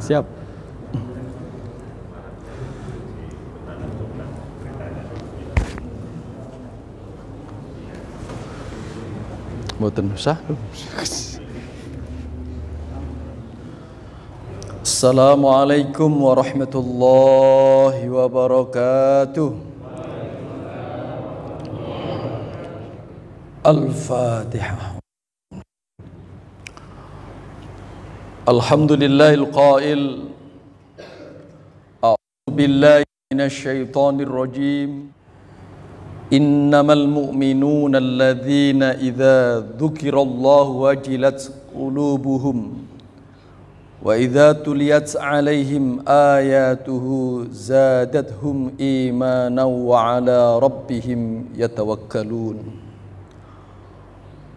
Siap. Mboten usah. Assalamualaikum warahmatullahi wabarakatuh. Al-Fatihah. الحمد لله القائل أعوذ بالله من الشيطان الرجيم إنما المؤمنون الذين إذا ذكر الله وجلت قلوبهم وإذا تليت عليهم آياته زادتهم إيمانا وعلى ربهم يتوكلون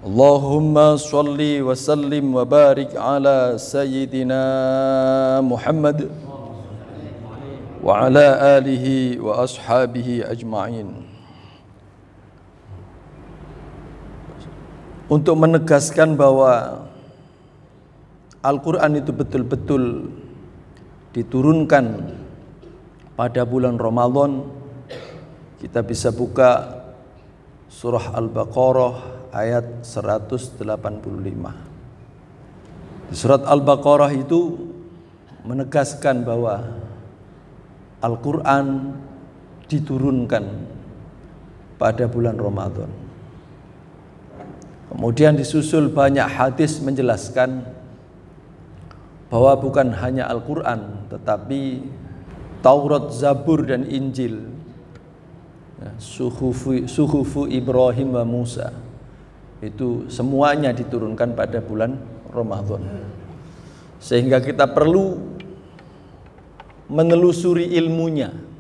اللهم صل وسلم وبارك على سيدنا محمد وعلى wa ashabihi ajma'in. Untuk menegaskan bahwa Al-Quran itu betul-betul diturunkan pada bulan Ramadan Kita bisa buka surah Al-Baqarah ayat 185. Di surat Al-Baqarah itu menegaskan bahwa Al-Qur'an diturunkan pada bulan Ramadan. Kemudian disusul banyak hadis menjelaskan bahwa bukan hanya Al-Qur'an tetapi Taurat, Zabur dan Injil. Ya, suhufu, suhufu Ibrahim wa Musa itu semuanya diturunkan pada bulan Ramadan. Sehingga kita perlu menelusuri ilmunya.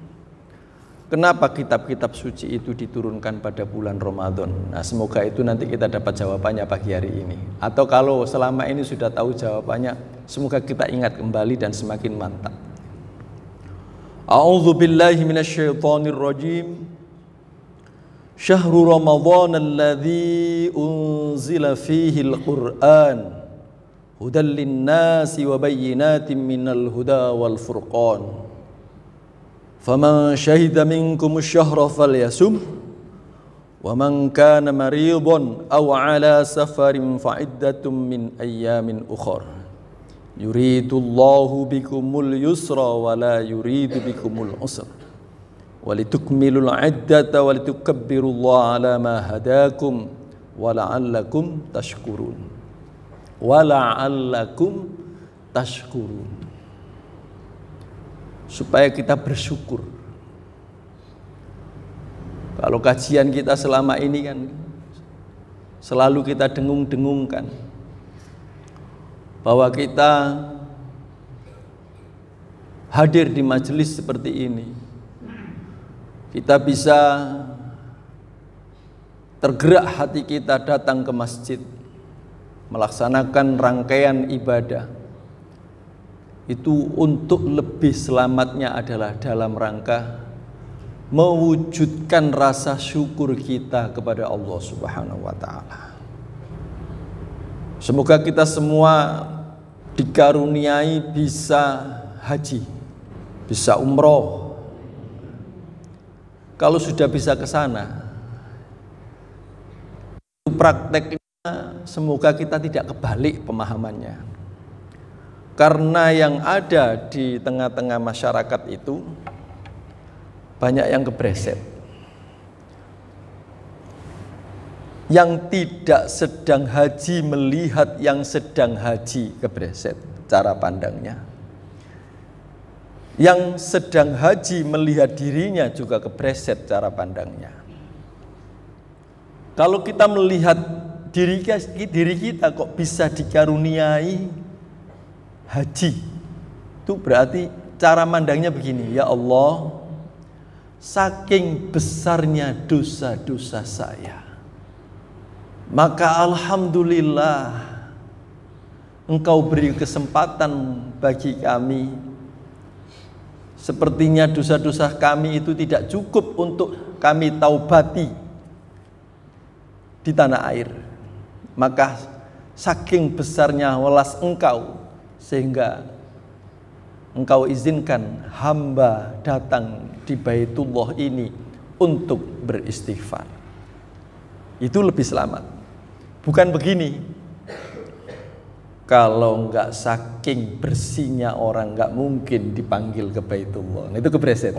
Kenapa kitab-kitab suci itu diturunkan pada bulan Ramadan? Nah, semoga itu nanti kita dapat jawabannya pagi hari ini. Atau kalau selama ini sudah tahu jawabannya, semoga kita ingat kembali dan semakin mantap. A'udzu billahi minasyaitonir rajim. شهر رمضان الذي أنزل فيه القرآن هدى للناس وبينات من الهدى والفرقان فمن شهد منكم الشهر فليسم ومن كان مريضا أو على سفر فعدة من أيام أخر يريد الله بكم اليسر ولا يريد بكم العسر walitukmilul iddata الله ala ma hadakum wala'allakum tashkurun wala'allakum tashkurun supaya kita bersyukur kalau kajian kita selama ini kan selalu kita dengung-dengungkan bahwa kita hadir di majelis seperti ini kita bisa tergerak hati kita datang ke masjid melaksanakan rangkaian ibadah itu untuk lebih selamatnya adalah dalam rangka mewujudkan rasa syukur kita kepada Allah Subhanahu wa taala. Semoga kita semua dikaruniai bisa haji, bisa umroh, kalau sudah bisa ke sana prakteknya semoga kita tidak kebalik pemahamannya karena yang ada di tengah-tengah masyarakat itu banyak yang kebreset yang tidak sedang haji melihat yang sedang haji kebreset cara pandangnya yang sedang haji melihat dirinya juga kepreset cara pandangnya. Kalau kita melihat diri, diri kita kok bisa dikaruniai haji, itu berarti cara mandangnya begini, ya Allah, saking besarnya dosa-dosa saya, maka alhamdulillah Engkau beri kesempatan bagi kami Sepertinya dosa-dosa kami itu tidak cukup untuk kami taubati di tanah air. Maka saking besarnya welas engkau sehingga engkau izinkan hamba datang di Baitullah ini untuk beristighfar. Itu lebih selamat. Bukan begini, kalau nggak saking bersihnya orang nggak mungkin dipanggil ke Baitullah. Nah, itu kepreset.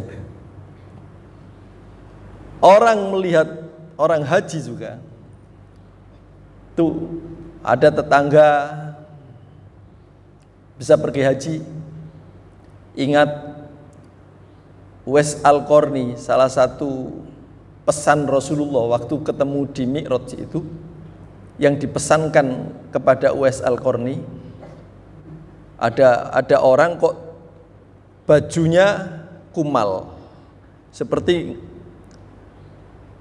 Orang melihat orang haji juga. Tuh ada tetangga bisa pergi haji. Ingat Wes al salah satu pesan Rasulullah waktu ketemu di Mi'raj itu yang dipesankan kepada US al Korni ada ada orang kok bajunya kumal seperti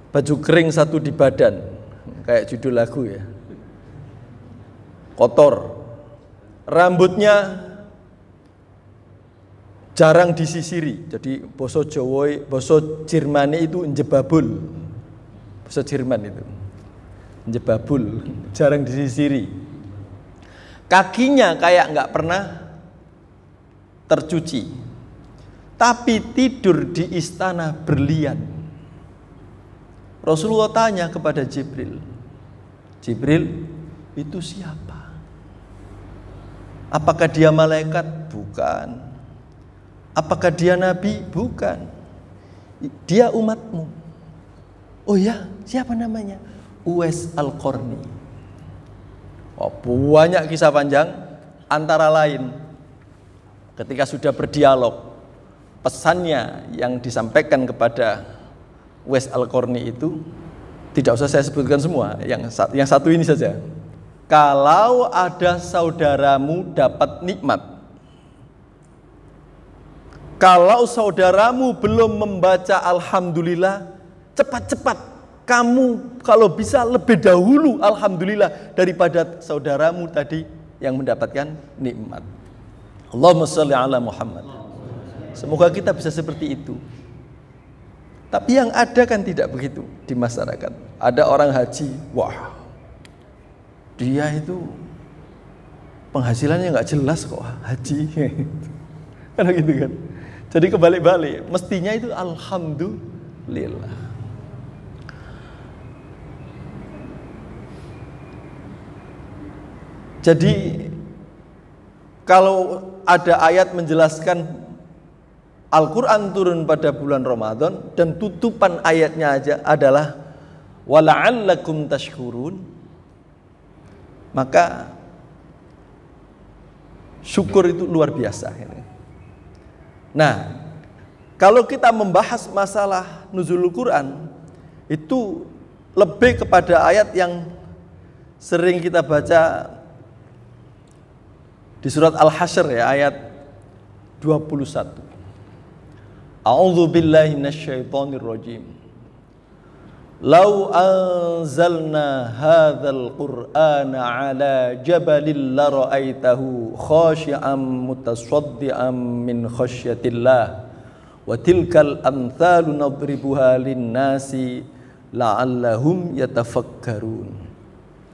baju kering satu di badan kayak judul lagu ya kotor rambutnya jarang disisiri jadi boso Jawa boso Jermani itu njebabul boso Jerman itu jebabul jarang disisiri kakinya kayak nggak pernah tercuci tapi tidur di istana berlian Rasulullah tanya kepada Jibril Jibril itu siapa apakah dia malaikat bukan apakah dia nabi bukan dia umatmu oh ya siapa namanya Uwais Al-Qarni. Oh, banyak kisah panjang antara lain ketika sudah berdialog pesannya yang disampaikan kepada Uwais Al-Qarni itu tidak usah saya sebutkan semua, yang yang satu ini saja. Kalau ada saudaramu dapat nikmat, kalau saudaramu belum membaca alhamdulillah, cepat-cepat kamu kalau bisa lebih dahulu alhamdulillah daripada saudaramu tadi yang mendapatkan nikmat. Allahumma shalli ala Muhammad. Semoga kita bisa seperti itu. Tapi yang ada kan tidak begitu di masyarakat. Ada orang haji, wah. Dia itu penghasilannya nggak jelas kok haji. Kan gitu kan. Jadi kebalik-balik, mestinya itu alhamdulillah. Jadi kalau ada ayat menjelaskan Al-Quran turun pada bulan Ramadan dan tutupan ayatnya aja adalah wala'allakum tashkurun maka syukur itu luar biasa nah kalau kita membahas masalah nuzulul Quran itu lebih kepada ayat yang sering kita baca di surat Al-Hasyr ya ayat 21. A'udzu billahi minasyaitonir rajim. Lau anzalna hadzal qur'ana ala jabalin la ra'aitahu khashi'an mutasaddian min khasyatillah wa tilkal amthalu nadribuha lin-nasi la'allahum yatafakkarun.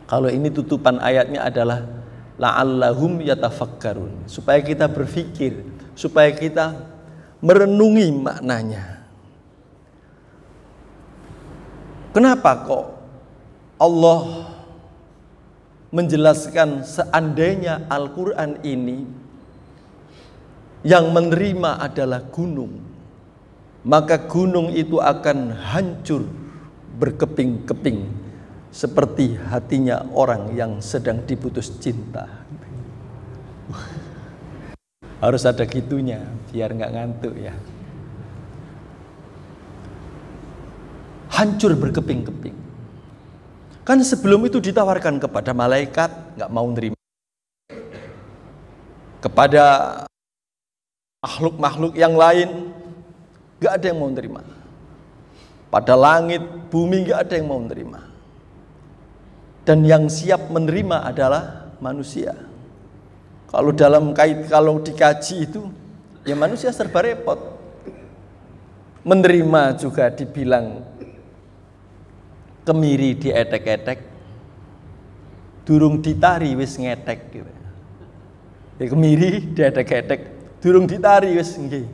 Kalau ini tutupan ayatnya adalah la'allahum yatafakkarun supaya kita berpikir supaya kita merenungi maknanya kenapa kok Allah menjelaskan seandainya Al-Qur'an ini yang menerima adalah gunung maka gunung itu akan hancur berkeping-keping seperti hatinya orang yang sedang diputus cinta. Harus ada gitunya biar nggak ngantuk ya. Hancur berkeping-keping. Kan sebelum itu ditawarkan kepada malaikat nggak mau nerima. Kepada makhluk-makhluk yang lain nggak ada yang mau nerima. Pada langit, bumi nggak ada yang mau nerima dan yang siap menerima adalah manusia. Kalau dalam kait kalau dikaji itu ya manusia serba repot. Menerima juga dibilang kemiri dietek-etek. Durung ditari wis ngetek gitu. Ya kemiri dietek-etek, durung ditari wis nggih.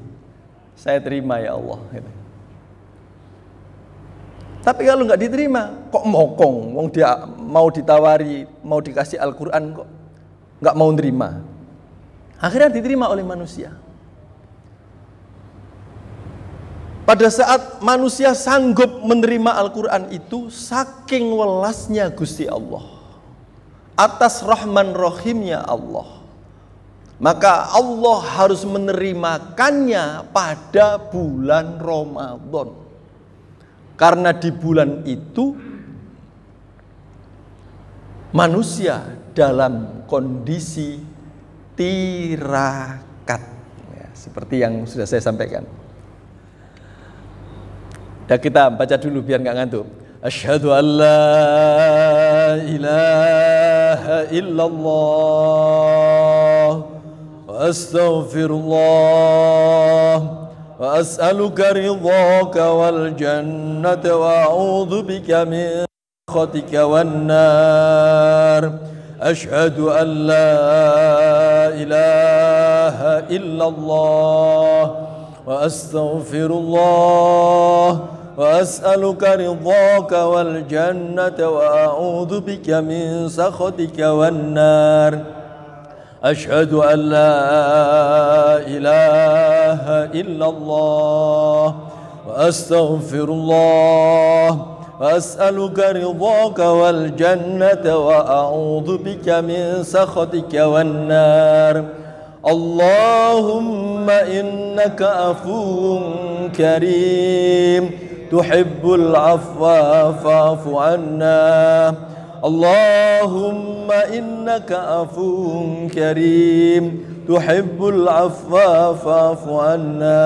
Saya terima ya Allah gitu. Tapi kalau nggak diterima, kok mokong? Wong dia mau ditawari, mau dikasih Al-Quran kok nggak mau nerima. Akhirnya diterima oleh manusia. Pada saat manusia sanggup menerima Al-Quran itu Saking welasnya Gusti Allah Atas rahman rohimnya Allah Maka Allah harus menerimakannya pada bulan Ramadan karena di bulan itu manusia dalam kondisi tirakat ya, seperti yang sudah saya sampaikan. Ya kita baca dulu biar nggak ngantuk. Asyhadu an la ilaha illallah wa astaghfirullah وأسألك رضاك والجنة وأعوذ بك من سخطك والنار أشهد أن لا إله إلا الله وأستغفر الله وأسألك رضاك والجنة وأعوذ بك من سخطك والنار أشهد أن لا إله إلا الله وأستغفر الله وأسألك رضاك والجنة وأعوذ بك من سخطك والنار اللهم إنك عفو كريم تحب العفو فاعف عنا اللهم إنك عفو كريم تحب العفو فاعف عنا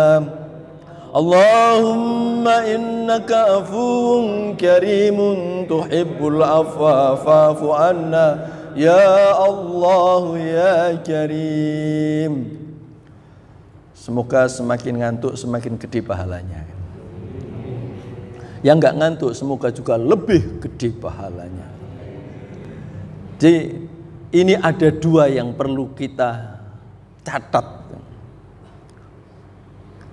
اللهم إنك عفو كريم تحب العفو فاعف عنا يا الله يا كريم Semoga semakin ngantuk semakin gede pahalanya. Yang nggak ngantuk semoga juga lebih gede pahalanya. Jadi ini ada dua yang perlu kita catat.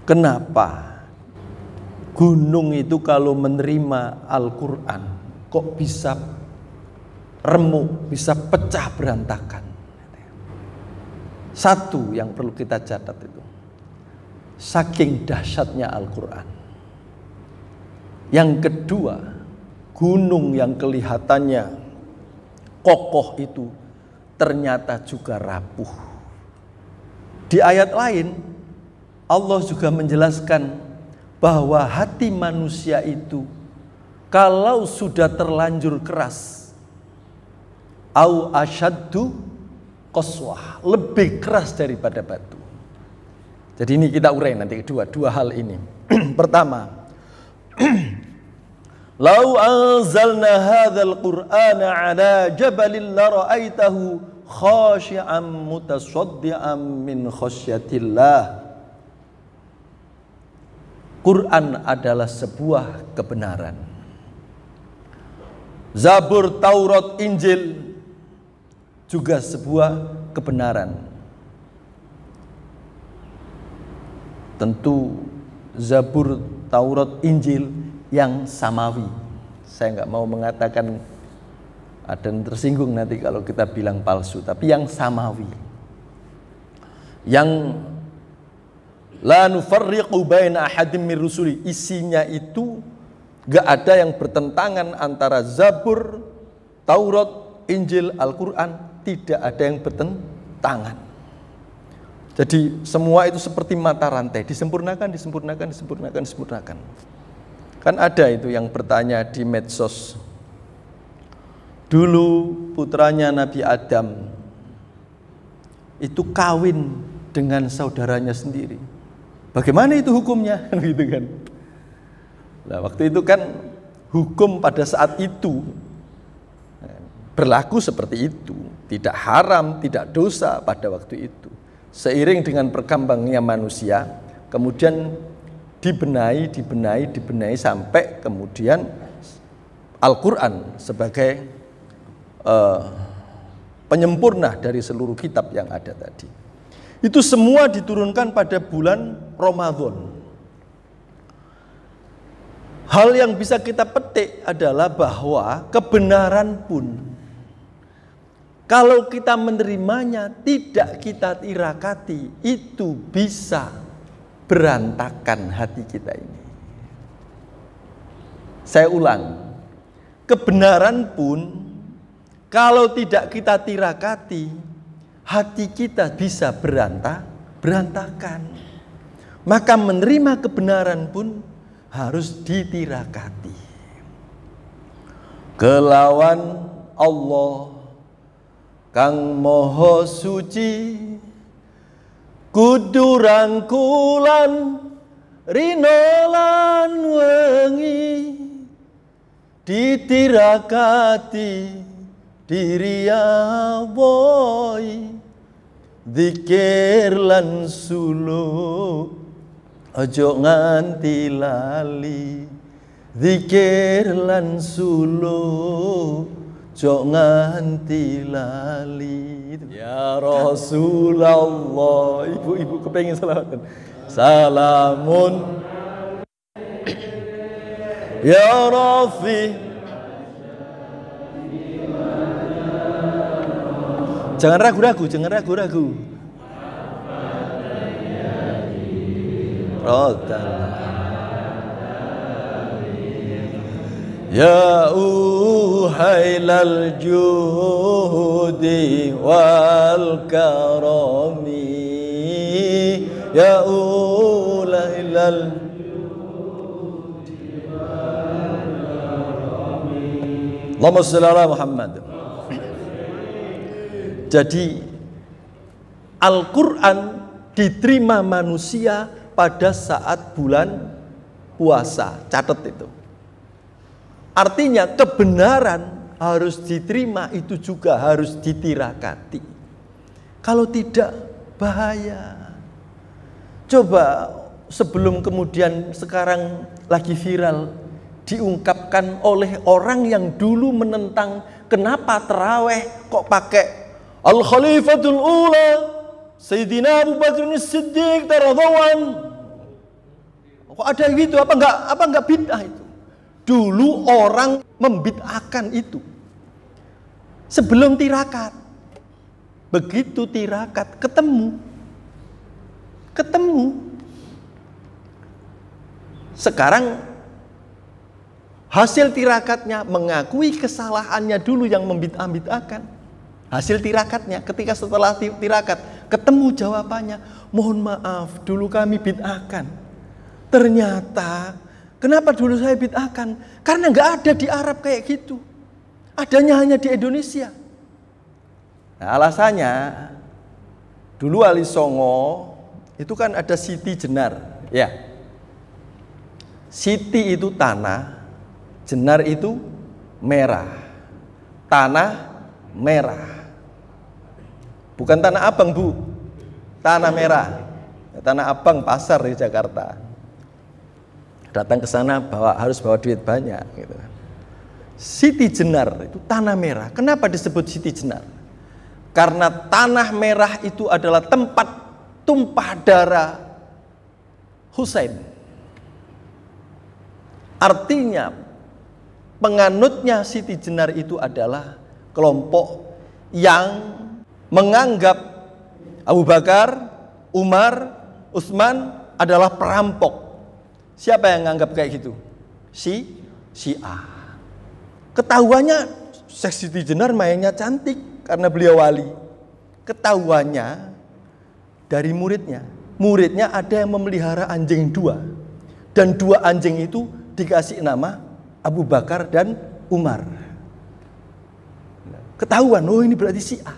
Kenapa gunung itu kalau menerima Al-Quran kok bisa remuk, bisa pecah berantakan? Satu yang perlu kita catat itu saking dahsyatnya Al-Quran. Yang kedua, gunung yang kelihatannya kokoh itu ternyata juga rapuh. Di ayat lain, Allah juga menjelaskan bahwa hati manusia itu kalau sudah terlanjur keras au asyaddu koswah lebih keras daripada batu. Jadi ini kita urai nanti kedua, dua hal ini. Pertama, Lau anzalna القرآن qur'ana ala jabalin خاشعا khashi'an من min khasyatillah. Quran adalah sebuah kebenaran. Zabur, Taurat, Injil juga sebuah kebenaran. Tentu Zabur, Taurat, Injil yang samawi. Saya nggak mau mengatakan ada yang tersinggung nanti kalau kita bilang palsu, tapi yang samawi. Yang la nufarriqu baina ahadim mir rusuli. Isinya itu nggak ada yang bertentangan antara Zabur, Taurat, Injil, Al-Qur'an, tidak ada yang bertentangan. Jadi semua itu seperti mata rantai, disempurnakan, disempurnakan, disempurnakan, disempurnakan. Kan ada itu yang bertanya di medsos. Dulu putranya Nabi Adam itu kawin dengan saudaranya sendiri. Bagaimana itu hukumnya? Kan gitu kan. Nah, waktu itu kan hukum pada saat itu eh, berlaku seperti itu, tidak haram, tidak dosa pada waktu itu. Seiring dengan perkembangnya manusia, kemudian dibenahi, dibenahi, dibenahi sampai kemudian Al-Quran sebagai uh, penyempurna dari seluruh kitab yang ada tadi. Itu semua diturunkan pada bulan Ramadan. Hal yang bisa kita petik adalah bahwa kebenaran pun kalau kita menerimanya tidak kita tirakati itu bisa berantakan hati kita ini. Saya ulang, kebenaran pun kalau tidak kita tirakati, hati kita bisa berantak, berantakan. Maka menerima kebenaran pun harus ditirakati. Kelawan Allah Kang Moho Suci Kudu rangkulan rinolan wengi ditirakati diriawoi zikir lan sulu ojo nganti lali zikir lan sulu ojo nganti lali gitu. Ya Rasulullah, ibu-ibu kepengen salawatan. Salamun Ya Rafi Jangan ragu-ragu, jangan ragu-ragu. Rodan. -ragu. Ya uhailal juhudi wal karami Ya uhailal والكرم اللهم صل على Jadi Al-Quran diterima manusia pada saat bulan puasa. Catat itu. Artinya kebenaran harus diterima itu juga harus ditirakati. Kalau tidak bahaya. Coba sebelum kemudian sekarang lagi viral diungkapkan oleh orang yang dulu menentang kenapa teraweh kok pakai al khalifatul ula Sayyidina Abu Bakar Siddiq kok ada gitu apa enggak apa enggak bidah itu Dulu orang membid'akan itu. Sebelum tirakat. Begitu tirakat ketemu. Ketemu. Sekarang hasil tirakatnya mengakui kesalahannya dulu yang membid'ah-bid'ahkan. Hasil tirakatnya ketika setelah tirakat ketemu jawabannya, mohon maaf dulu kami bid'ahkan. Ternyata Kenapa dulu saya bid'ahkan? Karena nggak ada di Arab kayak gitu. Adanya hanya di Indonesia. Nah, alasannya dulu Ali Songo itu kan ada Siti Jenar, ya. Siti itu tanah, Jenar itu merah. Tanah merah. Bukan tanah abang, Bu. Tanah merah. Tanah abang pasar di Jakarta datang ke sana bawa harus bawa duit banyak gitu. Siti Jenar itu tanah merah. Kenapa disebut Siti Jenar? Karena tanah merah itu adalah tempat tumpah darah Husain. Artinya penganutnya Siti Jenar itu adalah kelompok yang menganggap Abu Bakar, Umar, Utsman adalah perampok Siapa yang menganggap kayak gitu? Si si A. Ketahuannya Siti Jenar mainnya cantik karena beliau wali. Ketahuannya dari muridnya. Muridnya ada yang memelihara anjing dua. Dan dua anjing itu dikasih nama Abu Bakar dan Umar. Ketahuan, oh ini berarti si A.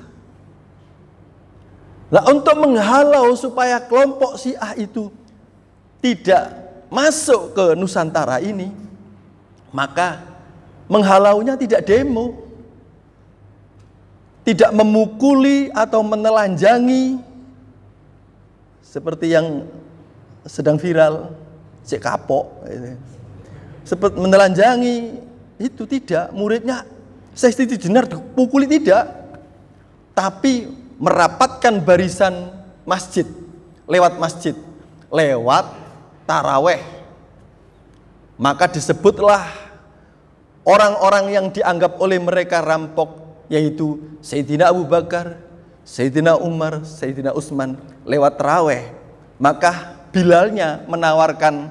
Lah untuk menghalau supaya kelompok si A itu tidak masuk ke Nusantara ini, maka menghalaunya tidak demo, tidak memukuli atau menelanjangi seperti yang sedang viral cek kapok seperti menelanjangi itu tidak muridnya saya tidak Jenar pukuli tidak tapi merapatkan barisan masjid lewat masjid lewat taraweh. Maka disebutlah orang-orang yang dianggap oleh mereka rampok yaitu Sayyidina Abu Bakar, Sayyidina Umar, Sayyidina Utsman lewat taraweh. Maka Bilalnya menawarkan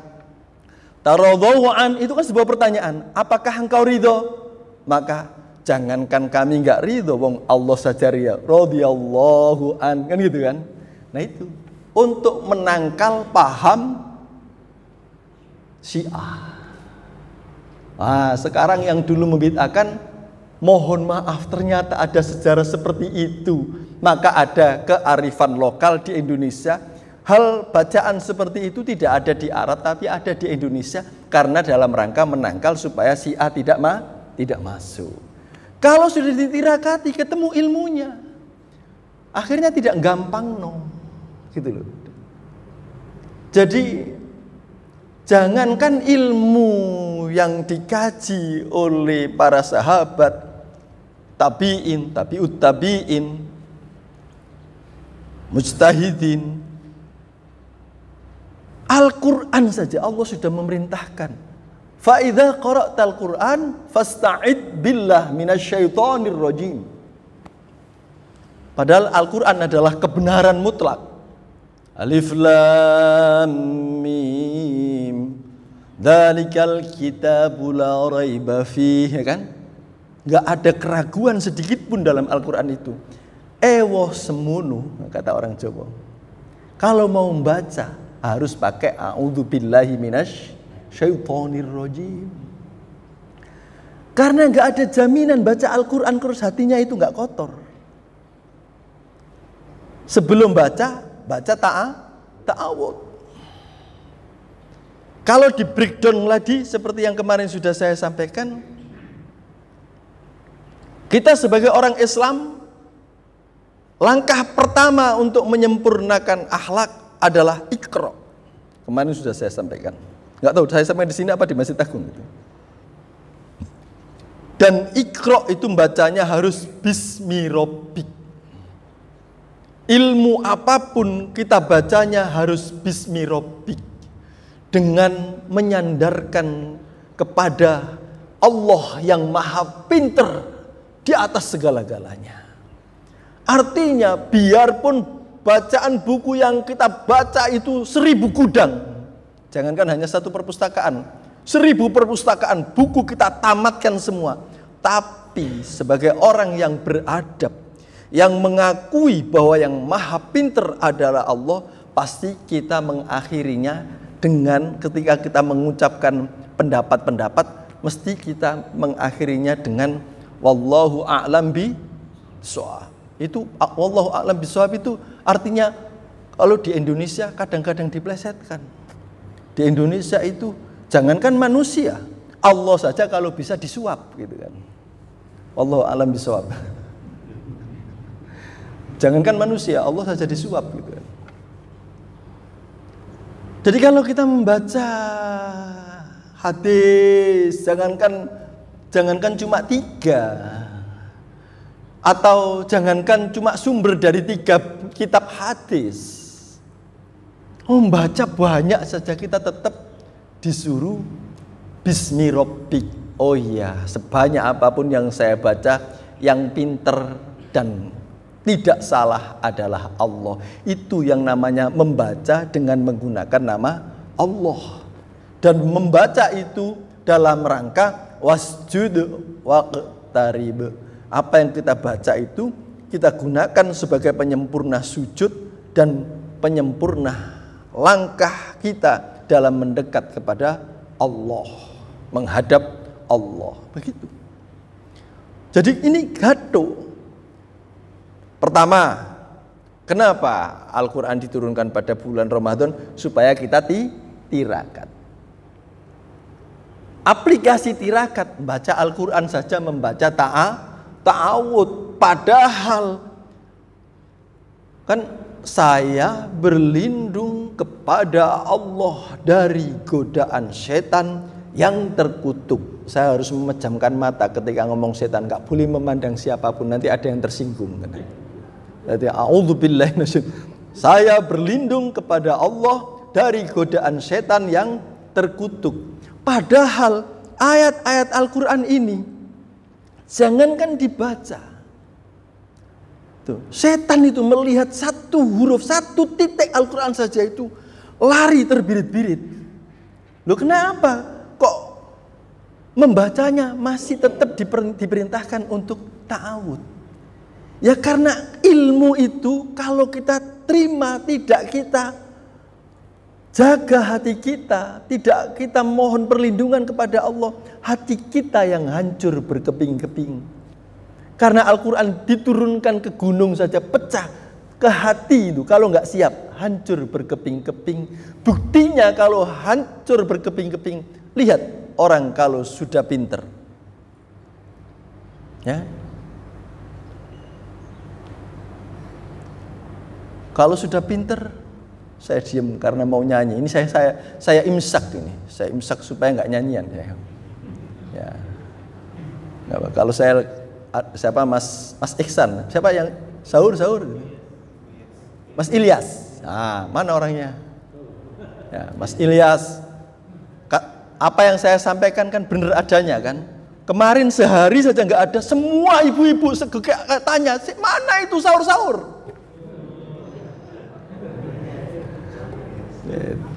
Taradawu'an itu kan sebuah pertanyaan Apakah engkau ridho? Maka jangankan kami nggak ridho Wong Allah saja ria Radiyallahu an Kan gitu kan Nah itu Untuk menangkal paham Syiah. Ah, sekarang yang dulu membid'akan mohon maaf ternyata ada sejarah seperti itu. Maka ada kearifan lokal di Indonesia. Hal bacaan seperti itu tidak ada di Arab tapi ada di Indonesia karena dalam rangka menangkal supaya Syiah tidak ma tidak masuk. Kalau sudah ditirakati ketemu ilmunya akhirnya tidak gampang no gitu loh. Jadi Jangankan ilmu yang dikaji oleh para sahabat tabiin, tapi tabiin, mujtahidin. Al-Qur'an saja Allah sudah memerintahkan. Fa idza qara'tal Qur'an fasta'id billah minasyaitonir rajim. Padahal Al-Qur'an adalah kebenaran mutlak. Alif lam mim Dalikal kita la raiba ya kan? Gak ada keraguan sedikit pun dalam Al-Quran itu. Ewo semunu, kata orang Jawa. Kalau mau membaca, harus pakai a'udhu billahi minash syaitonir rojim. Karena gak ada jaminan baca Al-Quran terus hatinya itu gak kotor. Sebelum baca, baca ta'a, ta'awud. Kalau di breakdown lagi seperti yang kemarin sudah saya sampaikan, kita sebagai orang Islam langkah pertama untuk menyempurnakan akhlak adalah ikro. Kemarin sudah saya sampaikan. nggak tahu saya sampai di sini apa di Masjid Agung gitu. Dan ikro itu bacanya harus bismirobik. Ilmu apapun kita bacanya harus bismirobik dengan menyandarkan kepada Allah yang maha pinter di atas segala-galanya. Artinya biarpun bacaan buku yang kita baca itu seribu gudang. Jangankan hanya satu perpustakaan. Seribu perpustakaan buku kita tamatkan semua. Tapi sebagai orang yang beradab. Yang mengakui bahwa yang maha pinter adalah Allah. Pasti kita mengakhirinya dengan ketika kita mengucapkan pendapat-pendapat mesti kita mengakhirinya dengan wallahu a'lam bi soal. Itu wallahu a'lam bi bisawab itu artinya kalau di Indonesia kadang-kadang diplesetkan. Di Indonesia itu jangankan manusia, Allah saja kalau bisa disuap gitu kan. Wallahu a'lam bi bisawab. jangankan manusia, Allah saja disuap gitu kan. Jadi kalau kita membaca hadis, jangankan jangankan cuma tiga atau jangankan cuma sumber dari tiga kitab hadis. Oh, membaca banyak saja kita tetap disuruh bismi Oh iya, sebanyak apapun yang saya baca, yang pinter dan tidak salah adalah Allah. Itu yang namanya membaca dengan menggunakan nama Allah. Dan membaca itu dalam rangka wasjud waqtarib. Apa yang kita baca itu kita gunakan sebagai penyempurna sujud dan penyempurna langkah kita dalam mendekat kepada Allah, menghadap Allah. Begitu. Jadi ini gaduh Pertama, kenapa Al-Quran diturunkan pada bulan Ramadan? Supaya kita ti tirakat. Aplikasi tirakat, baca Al-Quran saja membaca ta'a, ta'awud. Padahal, kan saya berlindung kepada Allah dari godaan setan yang terkutuk. Saya harus memejamkan mata ketika ngomong setan, gak boleh memandang siapapun, nanti ada yang tersinggung. Jadi Saya berlindung kepada Allah dari godaan setan yang terkutuk. Padahal ayat-ayat Al-Qur'an ini jangankan dibaca. setan itu melihat satu huruf, satu titik Al-Qur'an saja itu lari terbirit-birit. Loh kenapa? Kok membacanya masih tetap diperintahkan untuk ta'awudz? Ya karena ilmu itu kalau kita terima tidak kita jaga hati kita, tidak kita mohon perlindungan kepada Allah, hati kita yang hancur berkeping-keping. Karena Al-Qur'an diturunkan ke gunung saja pecah, ke hati itu kalau nggak siap hancur berkeping-keping. Buktinya kalau hancur berkeping-keping, lihat orang kalau sudah pinter. Ya, Kalau sudah pinter, saya diem karena mau nyanyi. Ini saya saya saya imsak ini, saya imsak supaya nggak nyanyian saya. Ya. Nggak, kalau saya ah, siapa Mas Mas Iksan, siapa yang sahur sahur? Mas Ilyas. Ah, mana orangnya? Ya, Mas Ilyas. Apa yang saya sampaikan kan benar adanya kan? Kemarin sehari saja nggak ada, semua ibu-ibu segera tanya, mana itu sahur-sahur?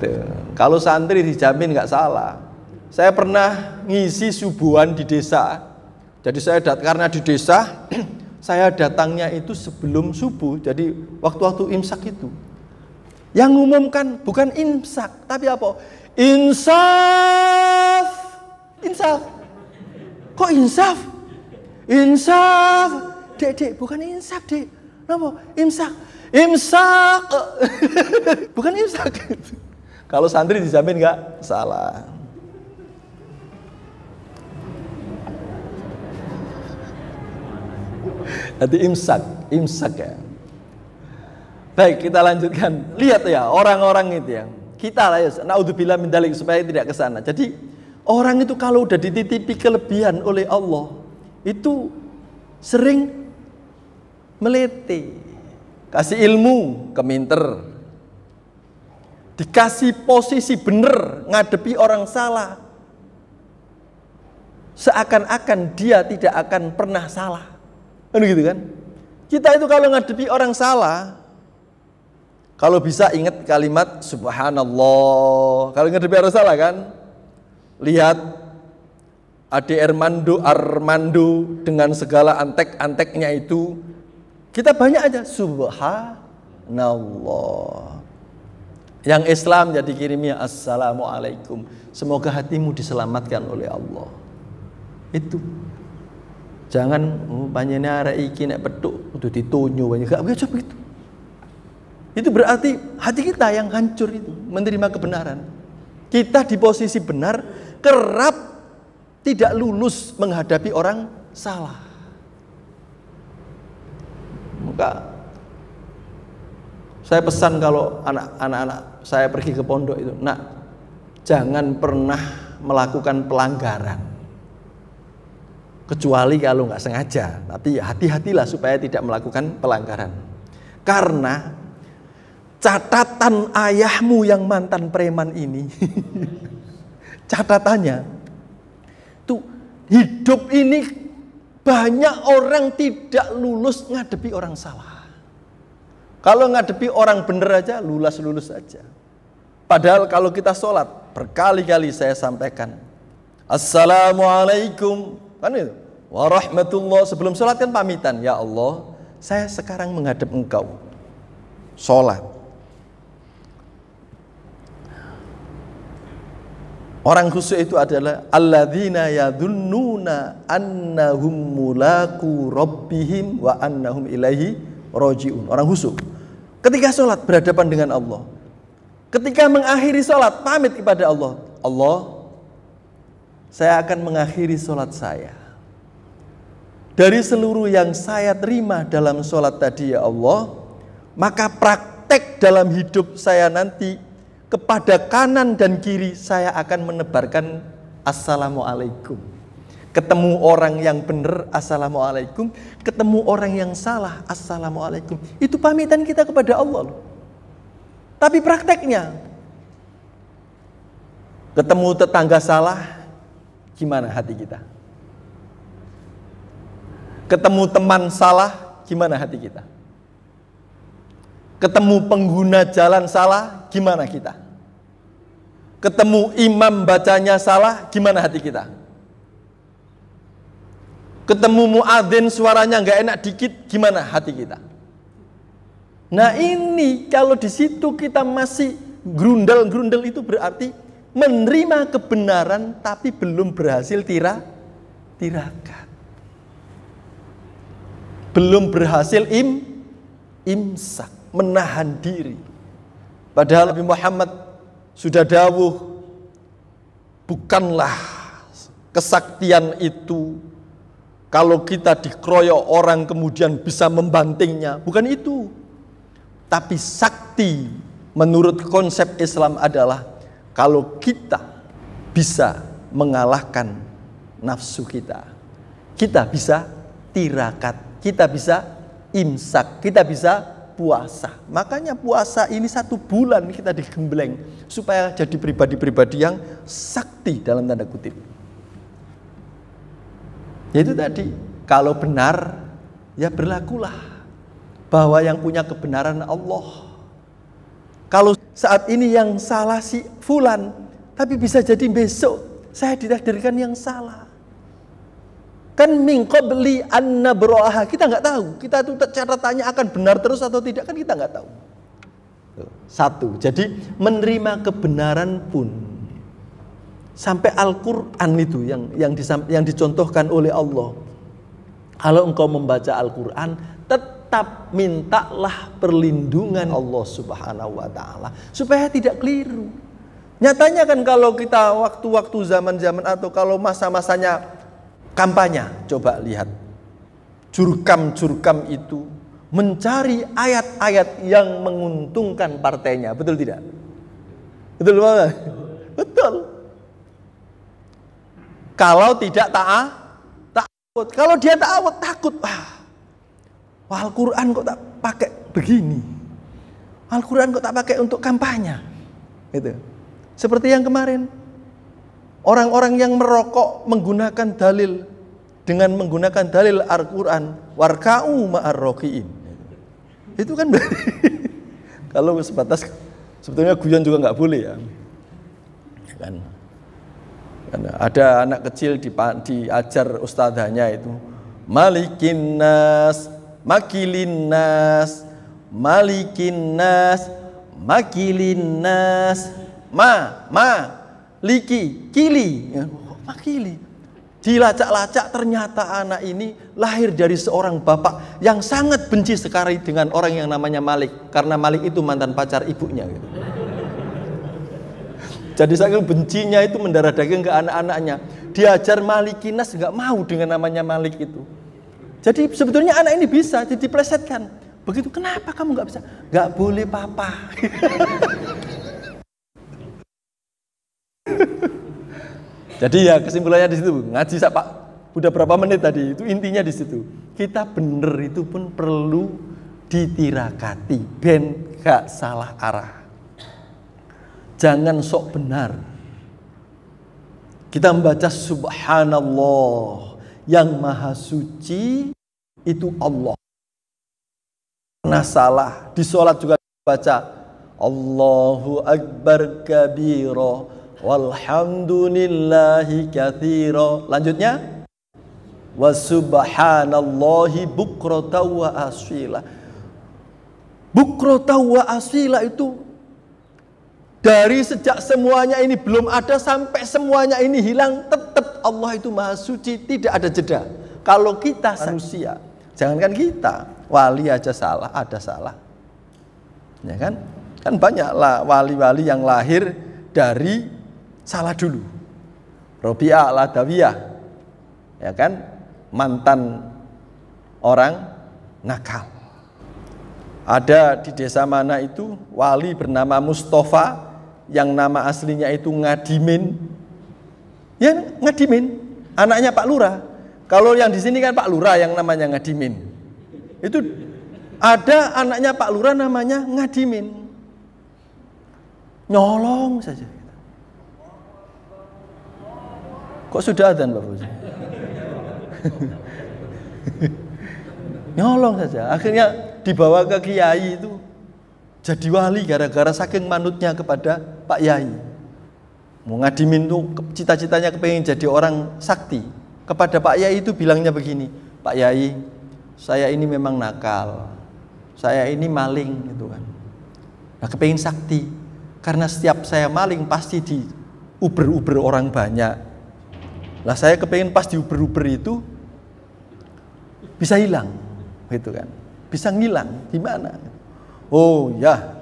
gitu. Kalau santri dijamin nggak salah. Saya pernah ngisi subuhan di desa. Jadi saya datang karena di desa saya datangnya itu sebelum subuh. Jadi waktu-waktu imsak itu. Yang umumkan bukan imsak, tapi apa? Insaf. Insaf. Kok insaf? Insaf. Dek, dek, bukan insaf, dek. Napa? Imsak. Imsak. bukan imsak. Kalau santri dijamin nggak salah. Nanti imsak, imsak ya. Baik, kita lanjutkan. Lihat ya, orang-orang itu ya. Kita lah ya, naudzubillah min dalik supaya tidak ke sana. Jadi, orang itu kalau udah dititipi kelebihan oleh Allah, itu sering meliti Kasih ilmu, keminter, dikasih posisi benar ngadepi orang salah, seakan-akan dia tidak akan pernah salah. Kan gitu kan? Kita itu kalau ngadepi orang salah, kalau bisa ingat kalimat subhanallah. Kalau ngadepi orang salah kan, lihat Ade Armando Armando dengan segala antek-anteknya itu kita banyak aja subhanallah. Yang Islam jadi ya kirimnya Assalamualaikum. Semoga hatimu diselamatkan oleh Allah. Itu. Jangan banyaknya oh, arek iki nek petuk ditunjuk banyak gak begitu begitu. Itu berarti hati kita yang hancur itu menerima kebenaran. Kita di posisi benar kerap tidak lulus menghadapi orang salah. Maka saya pesan kalau anak-anak saya pergi ke pondok itu, nak jangan pernah melakukan pelanggaran. Kecuali kalau nggak sengaja, tapi hati-hatilah supaya tidak melakukan pelanggaran. Karena catatan ayahmu yang mantan preman ini, catatannya, tuh hidup ini banyak orang tidak lulus ngadepi orang salah. Kalau ngadepi orang bener aja, lulus lulus aja. Padahal kalau kita sholat, berkali-kali saya sampaikan. Assalamualaikum. Kan itu. Warahmatullah. Sebelum sholat kan pamitan. Ya Allah, saya sekarang menghadap engkau. Sholat. Orang khusus itu adalah alladzina yadhunnuna annahum mulaku rabbihim wa annahum ilaihi rajiun. Orang khusus. Ketika sholat berhadapan dengan Allah. Ketika mengakhiri sholat pamit kepada Allah. Allah, saya akan mengakhiri sholat saya. Dari seluruh yang saya terima dalam sholat tadi ya Allah, maka praktek dalam hidup saya nanti kepada kanan dan kiri saya akan menebarkan Assalamualaikum. Ketemu orang yang benar, Assalamualaikum. Ketemu orang yang salah, Assalamualaikum. Itu pamitan kita kepada Allah. Tapi prakteknya, ketemu tetangga salah, gimana hati kita? Ketemu teman salah, gimana hati kita? Ketemu pengguna jalan salah, gimana kita? Ketemu imam bacanya salah, gimana hati kita? ketemu muadzin suaranya nggak enak dikit, gimana hati kita? Nah ini kalau di situ kita masih grundel-grundel itu berarti menerima kebenaran tapi belum berhasil tira tirakat. Belum berhasil im imsak, menahan diri. Padahal Nabi Muhammad sudah dawuh bukanlah kesaktian itu kalau kita dikeroyok orang kemudian bisa membantingnya. Bukan itu. Tapi sakti menurut konsep Islam adalah kalau kita bisa mengalahkan nafsu kita. Kita bisa tirakat, kita bisa imsak, kita bisa puasa. Makanya puasa ini satu bulan kita digembleng supaya jadi pribadi-pribadi yang sakti dalam tanda kutip. Yaitu tadi, kalau benar ya berlakulah bahwa yang punya kebenaran Allah. Kalau saat ini yang salah si fulan, tapi bisa jadi besok saya ditakdirkan yang salah. Kan Mingko beli anna bro'aha. Kita nggak tahu. Kita itu catatannya akan benar terus atau tidak kan kita nggak tahu. Satu. Jadi menerima kebenaran pun sampai Al-Qur'an itu yang yang disam, yang dicontohkan oleh Allah. Kalau engkau membaca Al-Qur'an, tetap mintalah perlindungan Allah Subhanahu wa taala supaya tidak keliru. Nyatanya kan kalau kita waktu-waktu zaman-zaman atau kalau masa-masanya kampanye, coba lihat. Jurkam-jurkam itu mencari ayat-ayat yang menguntungkan partainya, betul tidak? Betul banget. Betul. Kalau tidak taah takut. Kalau dia takut takut. Wah, Al-Quran kok tak pakai begini? Al-Quran kok tak pakai untuk kampanye? Gitu. Seperti yang kemarin. Orang-orang yang merokok menggunakan dalil dengan menggunakan dalil Al-Quran warka'u ma'arroki'in itu kan berarti kalau sebatas sebetulnya guyon juga nggak boleh ya kan Kan, ada anak kecil di diajar ustadzanya itu Malikin nas, makilin nas, malikin nas, makilin nas Ma, ma, liki, kili ya, Makili Dilacak-lacak ternyata anak ini lahir dari seorang bapak yang sangat benci sekali dengan orang yang namanya Malik Karena Malik itu mantan pacar ibunya gitu. Jadi saking bencinya itu mendarah daging ke anak-anaknya. Diajar Malikinas nggak mau dengan namanya Malik itu. Jadi sebetulnya anak ini bisa, jadi diplesetkan. Begitu kenapa kamu nggak bisa? Nggak boleh papa. jadi ya kesimpulannya di situ ngaji pak udah berapa menit tadi itu intinya di situ kita bener itu pun perlu ditirakati ben gak salah arah Jangan sok benar. Kita membaca subhanallah yang maha suci itu Allah. Pernah salah di sholat juga baca Allahu Akbar kabiro walhamdulillahi kathiro. Lanjutnya wa subhanallahi bukrota wa asila. Bukrota wa asila itu dari sejak semuanya ini belum ada sampai semuanya ini hilang, tetap Allah itu Maha Suci, tidak ada jeda. Kalau kita manusia, jangankan kita, wali aja salah, ada salah. Ya kan? Kan banyaklah wali-wali yang lahir dari salah dulu. Robi'ah Ladawiyah. Ya kan? Mantan orang nakal. Ada di desa mana itu wali bernama Mustafa yang nama aslinya itu Ngadimin. Ya, Ngadimin, anaknya Pak Lurah. Kalau yang di sini kan Pak Lurah yang namanya Ngadimin. Itu ada anaknya Pak Lurah namanya Ngadimin. Nyolong saja. Kok sudah ada Pak Fauzi? Nyolong saja. Akhirnya dibawa ke kiai itu jadi wali gara-gara saking manutnya kepada Pak Yai. Mau ngadimin tuh cita-citanya kepengen jadi orang sakti. Kepada Pak Yai itu bilangnya begini, Pak Yai, saya ini memang nakal, saya ini maling gitu kan. Nah kepengen sakti, karena setiap saya maling pasti di uber-uber orang banyak. Lah saya kepengen pas di uber-uber itu bisa hilang gitu kan, bisa ngilang gimana? Gitu Oh ya,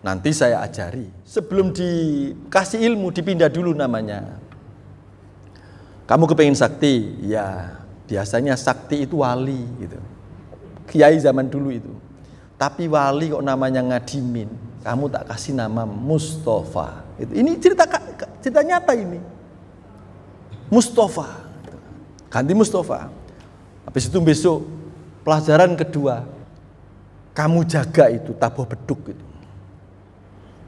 nanti saya ajari. Sebelum dikasih ilmu, dipindah dulu namanya. Kamu kepengen sakti? Ya, biasanya sakti itu wali gitu. Kiai zaman dulu itu. Tapi wali kok namanya ngadimin. Kamu tak kasih nama Mustafa. ini cerita cerita nyata ini. Mustafa. Ganti Mustafa. Habis itu besok pelajaran kedua kamu jaga itu tabuh beduk itu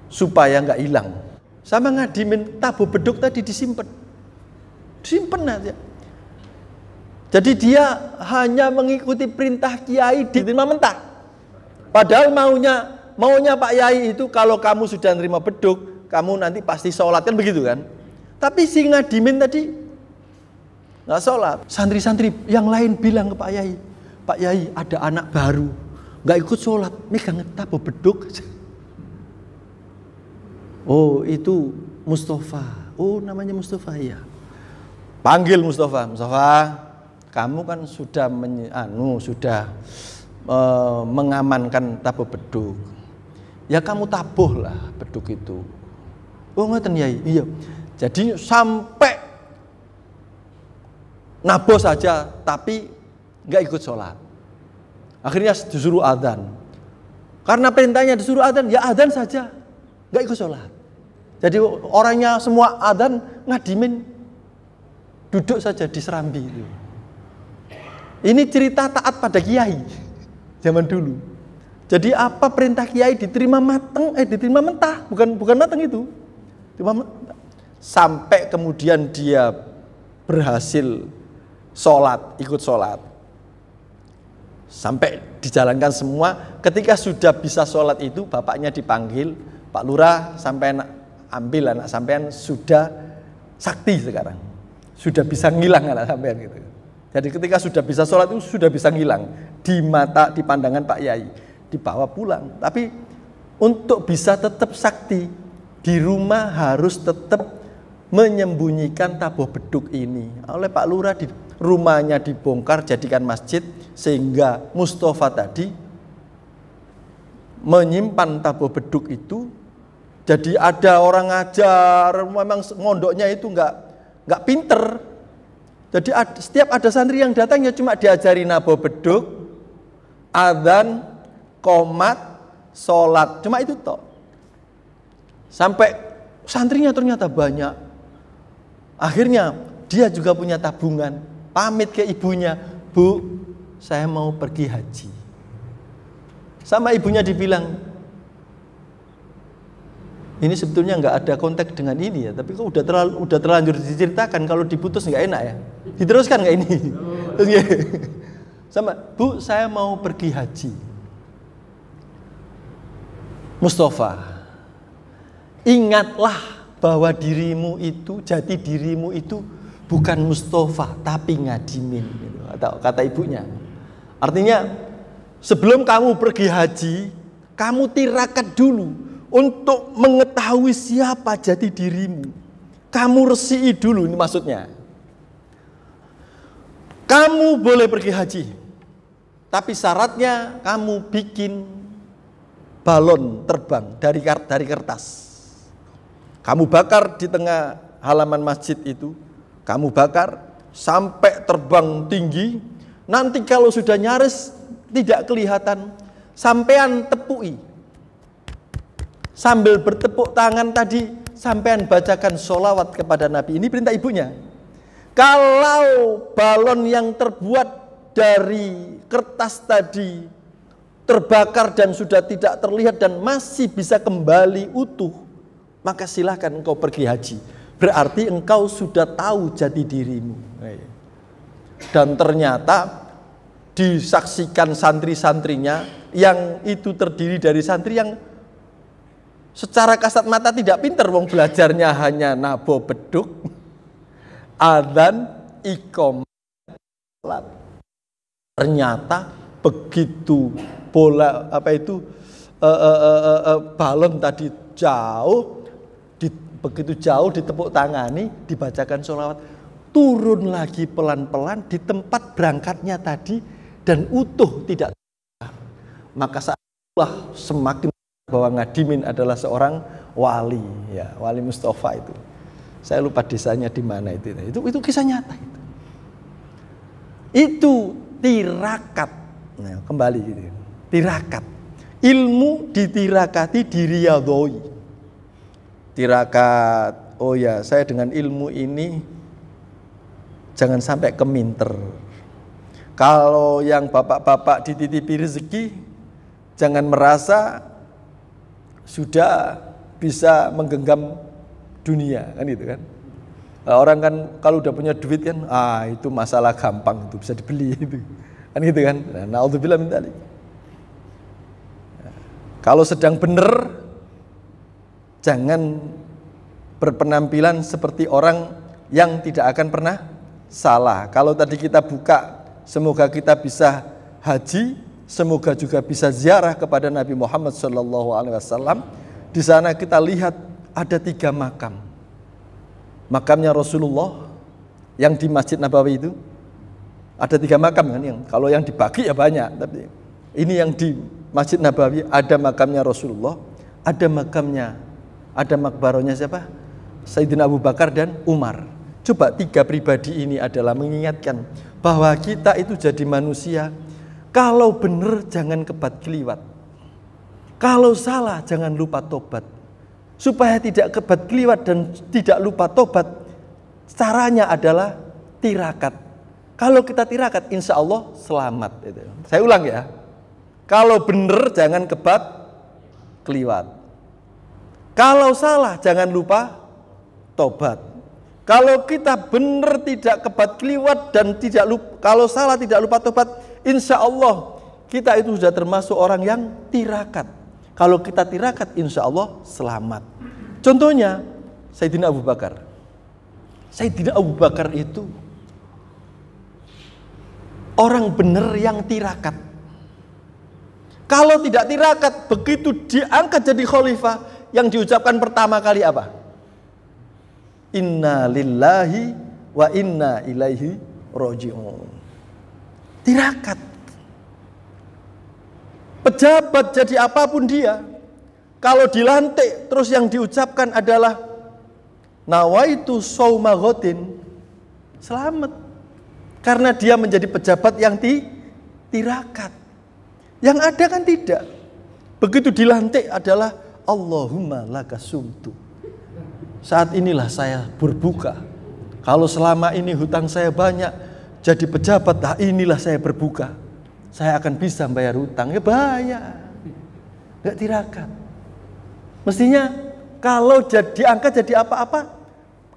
supaya nggak hilang sama ngadimin tabuh beduk tadi disimpan disimpan aja jadi dia hanya mengikuti perintah kiai di lima mentah padahal maunya maunya pak yai itu kalau kamu sudah nerima beduk kamu nanti pasti sholat kan begitu kan tapi si ngadimin tadi nggak sholat santri-santri yang lain bilang ke pak yai pak yai ada anak baru nggak ikut sholat, megang tabu beduk. Oh itu Mustafa. Oh namanya Mustafa ya. Panggil Mustafa. Mustafa, kamu kan sudah menye, anu sudah e, mengamankan tabu beduk. Ya kamu tabuh lah beduk itu. Oh nggak ya. Iya. Jadi sampai nabo saja tapi nggak ikut sholat. Akhirnya disuruh adzan. Karena perintahnya disuruh adzan, ya adzan saja. Gak ikut sholat. Jadi orangnya semua adzan ngadimin. Duduk saja di serambi itu. Ini cerita taat pada kiai zaman dulu. Jadi apa perintah kiai diterima mateng, eh diterima mentah, bukan bukan mateng itu. mentah. Sampai kemudian dia berhasil sholat, ikut sholat sampai dijalankan semua ketika sudah bisa sholat itu bapaknya dipanggil Pak Lurah sampai ambil anak sampean sudah sakti sekarang sudah bisa ngilang anak sampean gitu jadi ketika sudah bisa sholat itu sudah bisa ngilang di mata di pandangan Pak Yai dibawa pulang tapi untuk bisa tetap sakti di rumah harus tetap menyembunyikan tabuh beduk ini oleh Pak Lurah di rumahnya dibongkar jadikan masjid sehingga Mustafa tadi menyimpan tabo beduk itu jadi ada orang ngajar memang mondoknya itu nggak nggak pinter jadi setiap ada santri yang datang ya cuma diajari nabo beduk adzan komat sholat cuma itu toh sampai santrinya ternyata banyak akhirnya dia juga punya tabungan pamit ke ibunya, "Bu, saya mau pergi haji." Sama ibunya dibilang, ini sebetulnya nggak ada konteks dengan ini ya, tapi kok udah terlalu udah terlanjur diceritakan kalau diputus nggak enak ya. Diteruskan nggak ini? Oh. Sama, Bu, saya mau pergi haji. Mustafa, ingatlah bahwa dirimu itu, jati dirimu itu bukan Mustafa tapi ngadimin gitu, atau kata ibunya. Artinya sebelum kamu pergi haji, kamu tirakat dulu untuk mengetahui siapa jati dirimu. Kamu resi dulu ini maksudnya. Kamu boleh pergi haji. Tapi syaratnya kamu bikin balon terbang dari dari kertas. Kamu bakar di tengah halaman masjid itu, kamu bakar sampai terbang tinggi, nanti kalau sudah nyaris tidak kelihatan, sampean tepui. Sambil bertepuk tangan tadi, sampean bacakan sholawat kepada Nabi. Ini perintah ibunya. Kalau balon yang terbuat dari kertas tadi terbakar dan sudah tidak terlihat dan masih bisa kembali utuh, maka silahkan engkau pergi haji berarti engkau sudah tahu jati dirimu. Oh, iya. Dan ternyata disaksikan santri-santrinya yang itu terdiri dari santri yang secara kasat mata tidak pinter wong belajarnya hanya nabo beduk, adan, ikom, Ternyata begitu bola apa itu uh, uh, uh, balon tadi jauh begitu jauh ditepuk tangani, dibacakan sholawat, turun lagi pelan-pelan di tempat berangkatnya tadi dan utuh tidak maka saatlah semakin bahwa Ngadimin adalah seorang wali ya wali Mustafa itu saya lupa desanya di mana itu itu itu kisah nyata itu itu tirakat nah, kembali gitu tirakat ilmu ditirakati diriyadhoi tirakat. Oh ya, saya dengan ilmu ini jangan sampai keminter. Kalau yang bapak-bapak dititipi rezeki, jangan merasa sudah bisa menggenggam dunia kan itu kan. Nah, orang kan kalau udah punya duit kan, ah itu masalah gampang itu bisa dibeli itu. Kan gitu kan. Nah, naudzubillah nah, Kalau sedang bener Jangan berpenampilan seperti orang yang tidak akan pernah salah. Kalau tadi kita buka, semoga kita bisa haji, semoga juga bisa ziarah kepada Nabi Muhammad SAW. Di sana kita lihat ada tiga makam. Makamnya Rasulullah yang di Masjid Nabawi itu ada tiga makam kan yang kalau yang dibagi ya banyak tapi ini yang di Masjid Nabawi ada makamnya Rasulullah, ada makamnya ada makbaronya siapa? Sayyidina Abu Bakar dan Umar. Coba tiga pribadi ini adalah mengingatkan bahwa kita itu jadi manusia. Kalau benar jangan kebat keliwat. Kalau salah jangan lupa tobat. Supaya tidak kebat keliwat dan tidak lupa tobat, caranya adalah tirakat. Kalau kita tirakat, insya Allah selamat. Saya ulang ya. Kalau benar jangan kebat keliwat. Kalau salah jangan lupa tobat. Kalau kita benar tidak kebat keliwat dan tidak lupa, kalau salah tidak lupa tobat, insya Allah kita itu sudah termasuk orang yang tirakat. Kalau kita tirakat, insya Allah selamat. Contohnya, Sayyidina Abu Bakar. Sayyidina Abu Bakar itu orang benar yang tirakat. Kalau tidak tirakat, begitu diangkat jadi khalifah, yang diucapkan pertama kali apa? Inna lillahi wa inna ilaihi roji'un. Tirakat. Pejabat jadi apapun dia, kalau dilantik terus yang diucapkan adalah nawaitu sauma selamat. Karena dia menjadi pejabat yang ti, tirakat. Yang ada kan tidak. Begitu dilantik adalah Allahumma laka Saat inilah saya berbuka. Kalau selama ini hutang saya banyak, jadi pejabat, nah inilah saya berbuka. Saya akan bisa bayar hutang. Ya bahaya. Gak tirakat. Mestinya kalau jadi angka jadi apa-apa,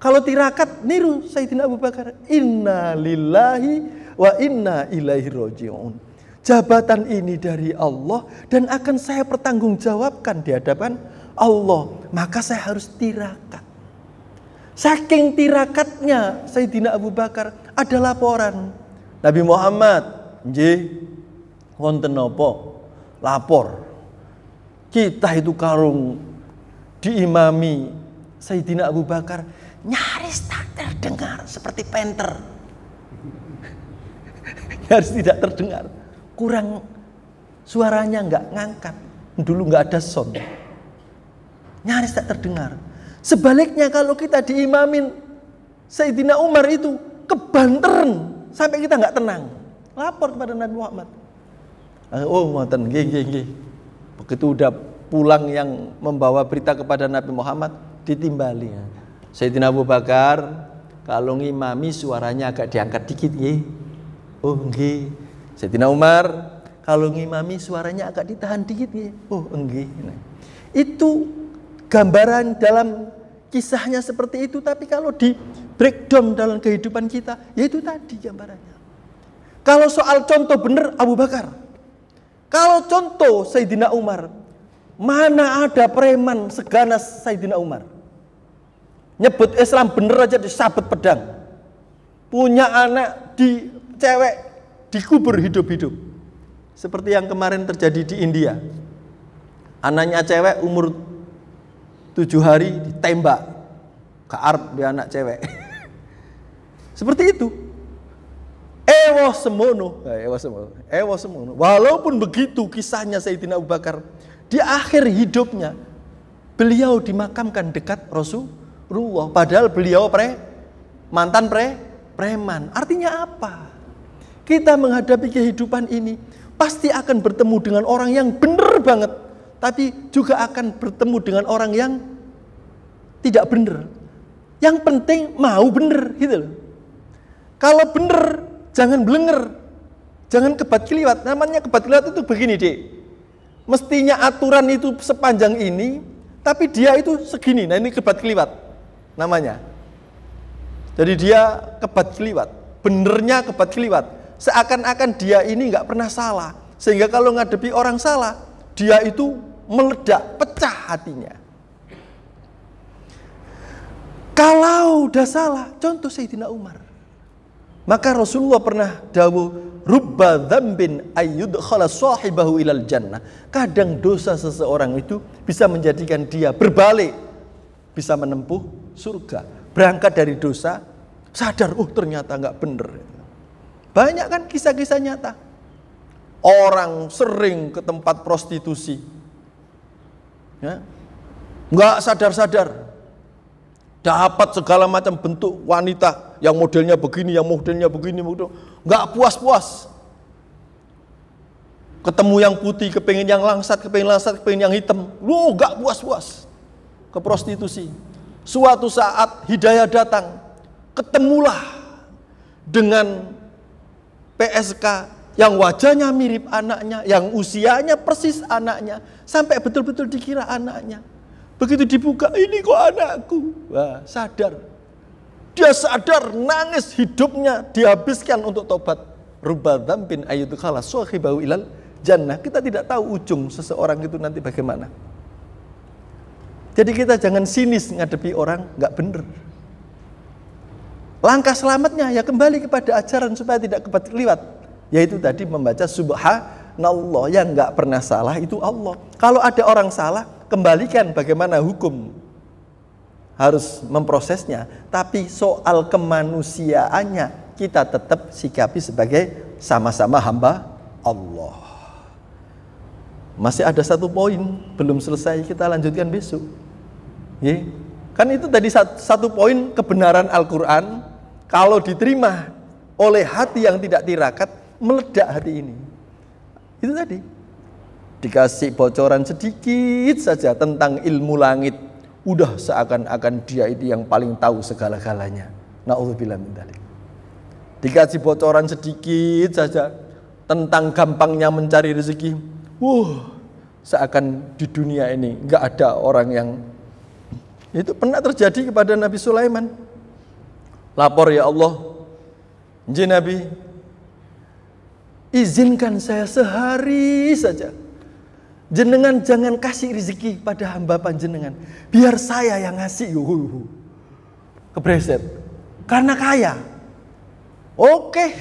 kalau tirakat niru Sayyidina Abu Bakar. Inna lillahi wa inna ilaihi roji'un jabatan ini dari Allah dan akan saya pertanggungjawabkan di hadapan Allah. Maka saya harus tirakat. Saking tirakatnya Sayyidina Abu Bakar ada laporan. Nabi Muhammad, nggih, wonten Lapor. Kita itu karung diimami Sayyidina Abu Bakar nyaris tak terdengar seperti penter. nyaris tidak terdengar kurang suaranya nggak ngangkat. Dulu nggak ada sound. Nyaris tak terdengar. Sebaliknya kalau kita diimamin Sayyidina Umar itu kebanteran sampai kita nggak tenang. Lapor kepada Nabi Muhammad. Oh, Muhammad, gih, gih, gih. Begitu udah pulang yang membawa berita kepada Nabi Muhammad ditimbali. Sayyidina Abu Bakar kalau ngimami suaranya agak diangkat dikit nggih. Oh nggih. Sayyidina Umar kalau ngimami suaranya agak ditahan dikit ya. Oh, enggih. Nah, itu gambaran dalam kisahnya seperti itu tapi kalau di breakdown dalam kehidupan kita yaitu tadi gambarannya. Kalau soal contoh benar Abu Bakar. Kalau contoh Sayyidina Umar, mana ada preman seganas Sayyidina Umar? Nyebut Islam bener aja disabet pedang. Punya anak di cewek dikubur hidup-hidup. Seperti yang kemarin terjadi di India. Anaknya cewek umur tujuh hari ditembak. ke Arab di anak cewek. Seperti itu. Ewo semono, nah, ewo semono, ewo semono. Walaupun begitu kisahnya Sayyidina Abu Bakar di akhir hidupnya beliau dimakamkan dekat Rasulullah padahal beliau pre mantan pre preman. Artinya apa? Kita menghadapi kehidupan ini pasti akan bertemu dengan orang yang benar banget, tapi juga akan bertemu dengan orang yang tidak benar. Yang penting mau benar gitu loh. Kalau benar jangan belenger. Jangan kebat kiliwat. Namanya kebat kiliwat itu begini, deh, Mestinya aturan itu sepanjang ini, tapi dia itu segini. Nah, ini kebat kiliwat, namanya. Jadi dia kebat kiliwat, Benernya kebat kiliwat. Seakan-akan dia ini nggak pernah salah. Sehingga kalau ngadepi orang salah, dia itu meledak, pecah hatinya. Kalau udah salah, contoh Sayyidina Umar. Maka Rasulullah pernah dawu rubba dzambin khala sahibahu ilal jannah. Kadang dosa seseorang itu bisa menjadikan dia berbalik bisa menempuh surga. Berangkat dari dosa, sadar, oh ternyata nggak bener. Banyak kan kisah-kisah nyata. Orang sering ke tempat prostitusi. Ya. Nggak sadar-sadar. Dapat segala macam bentuk wanita. Yang modelnya begini, yang modelnya begini. Modelnya. Nggak puas-puas. Ketemu yang putih, kepingin yang langsat, kepingin langsat, kepingin yang hitam. Lu nggak puas-puas. Ke prostitusi. Suatu saat hidayah datang. Ketemulah dengan PSK yang wajahnya mirip anaknya, yang usianya persis anaknya, sampai betul-betul dikira anaknya. Begitu dibuka, ini kok anakku. Wah, sadar. Dia sadar nangis hidupnya dihabiskan untuk tobat. Rubah bin ayutu khala ilal jannah. Kita tidak tahu ujung seseorang itu nanti bagaimana. Jadi kita jangan sinis ngadepi orang nggak bener. Langkah selamatnya ya kembali kepada ajaran supaya tidak keliwat. Yaitu tadi membaca subhanallah yang nggak pernah salah itu Allah. Kalau ada orang salah, kembalikan bagaimana hukum harus memprosesnya. Tapi soal kemanusiaannya kita tetap sikapi sebagai sama-sama hamba Allah. Masih ada satu poin belum selesai kita lanjutkan besok. Ye. Kan itu tadi satu poin kebenaran Al-Quran kalau diterima oleh hati yang tidak tirakat, meledak hati ini. Itu tadi. Dikasih bocoran sedikit saja tentang ilmu langit. Udah seakan-akan dia itu yang paling tahu segala-galanya. Na'udzubillah min tadi, Dikasih bocoran sedikit saja tentang gampangnya mencari rezeki. Wuh, seakan di dunia ini nggak ada orang yang itu pernah terjadi kepada Nabi Sulaiman Lapor ya Allah. Jin Nabi, izinkan saya sehari saja. Jenengan jangan kasih rezeki pada hamba panjenengan. Biar saya yang ngasih. Yuhu. Kebreset. Karena kaya. Oke.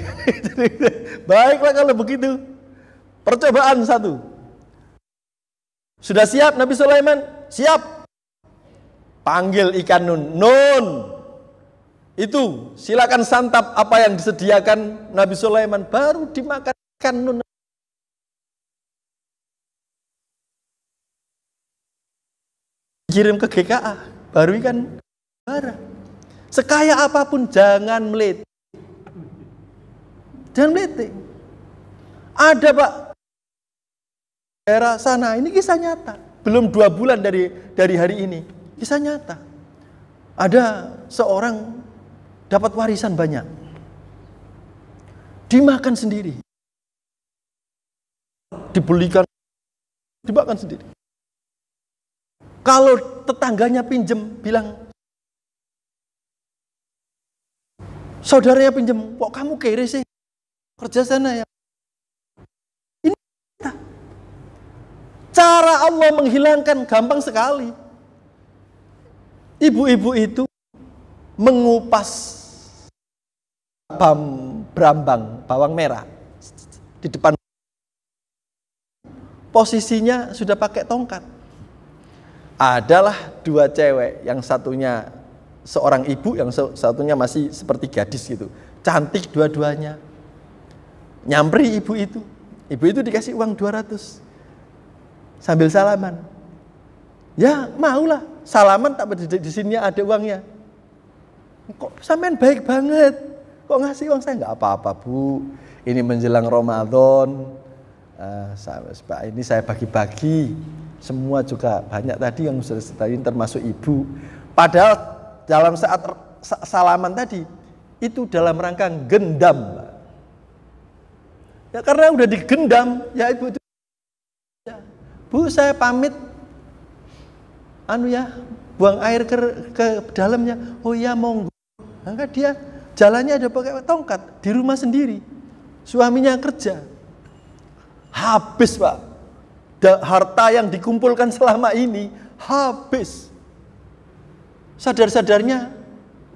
Baiklah kalau begitu. Percobaan satu. Sudah siap Nabi Sulaiman? Siap. Panggil ikan nun. Nun. Itu silakan santap apa yang disediakan Nabi Sulaiman baru dimakan nun kirim ke GKA baru ikan barang. sekaya apapun jangan meliti jangan meliti ada pak daerah sana ini kisah nyata belum dua bulan dari dari hari ini kisah nyata ada seorang dapat warisan banyak. Dimakan sendiri. Dibelikan dimakan sendiri. Kalau tetangganya pinjem bilang saudaranya pinjem, kok kamu kere sih? Kerja sana ya. Ini kita. Cara Allah menghilangkan gampang sekali. Ibu-ibu itu mengupas bam, brambang, bawang merah di depan posisinya sudah pakai tongkat. Adalah dua cewek, yang satunya seorang ibu, yang satunya masih seperti gadis gitu. Cantik dua-duanya. nyamperi ibu itu. Ibu itu dikasih uang 200. Sambil salaman. Ya, maulah. Salaman tak di, di sini ada uangnya kok sampean baik banget kok ngasih uang saya nggak apa-apa bu ini menjelang Ramadan uh, ini saya bagi-bagi semua juga banyak tadi yang sudah tadi termasuk ibu padahal dalam saat salaman tadi itu dalam rangka gendam ya karena udah digendam ya ibu itu bu saya pamit anu ya buang air ke, ke dalamnya oh ya monggo maka dia jalannya ada pakai tongkat di rumah sendiri. Suaminya kerja. Habis, Pak. Da, harta yang dikumpulkan selama ini habis. Sadar-sadarnya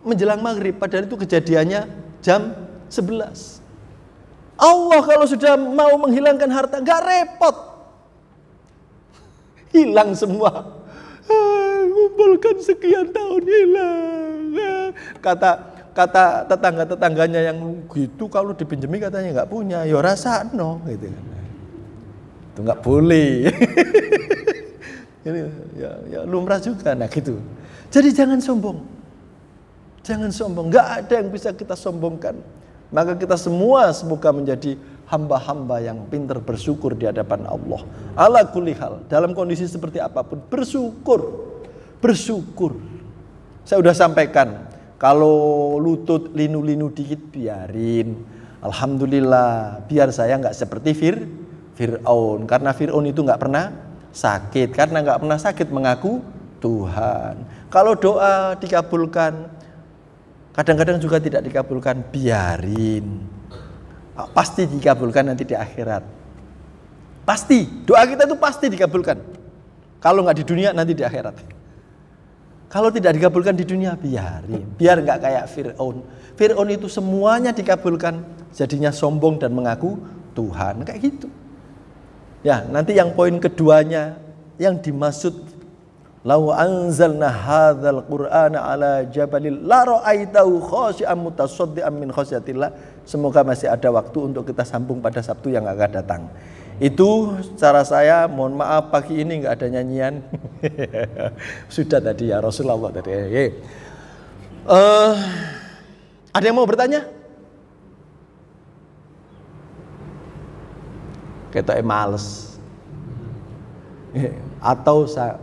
menjelang maghrib, padahal itu kejadiannya jam 11. Allah kalau sudah mau menghilangkan harta, nggak repot. Hilang semua mengumpulkan sekian tahun hilang. Kata kata tetangga-tetangganya yang gitu kalau dipinjemi katanya nggak punya, ya rasa no gitu kan. Itu nggak boleh. Ini ya, ya lumrah juga nah gitu. Jadi jangan sombong. Jangan sombong, nggak ada yang bisa kita sombongkan. Maka kita semua semoga menjadi hamba-hamba yang pintar bersyukur di hadapan Allah. Ala kulihal, dalam kondisi seperti apapun bersyukur bersyukur. Saya sudah sampaikan, kalau lutut linu-linu dikit biarin. Alhamdulillah, biar saya nggak seperti Fir Fir'aun. Karena Fir'aun itu nggak pernah sakit. Karena nggak pernah sakit mengaku Tuhan. Kalau doa dikabulkan, kadang-kadang juga tidak dikabulkan, biarin. Pasti dikabulkan nanti di akhirat. Pasti, doa kita itu pasti dikabulkan. Kalau nggak di dunia, nanti di akhirat. Kalau tidak dikabulkan di dunia biarin, biar nggak kayak Fir'aun. Fir'aun itu semuanya dikabulkan, jadinya sombong dan mengaku Tuhan kayak gitu. Ya, nanti yang poin keduanya yang dimaksud Lau anzalna hadzal Qur'ana ala jabalil la ra'aitahu khashi'an mutasaddian min khasyatillah. Semoga masih ada waktu untuk kita sambung pada Sabtu yang akan datang. Itu cara saya, mohon maaf pagi ini nggak ada nyanyian. Sudah tadi ya Rasulullah tadi. Eh, ada yang mau bertanya? Kita males. Atau saya,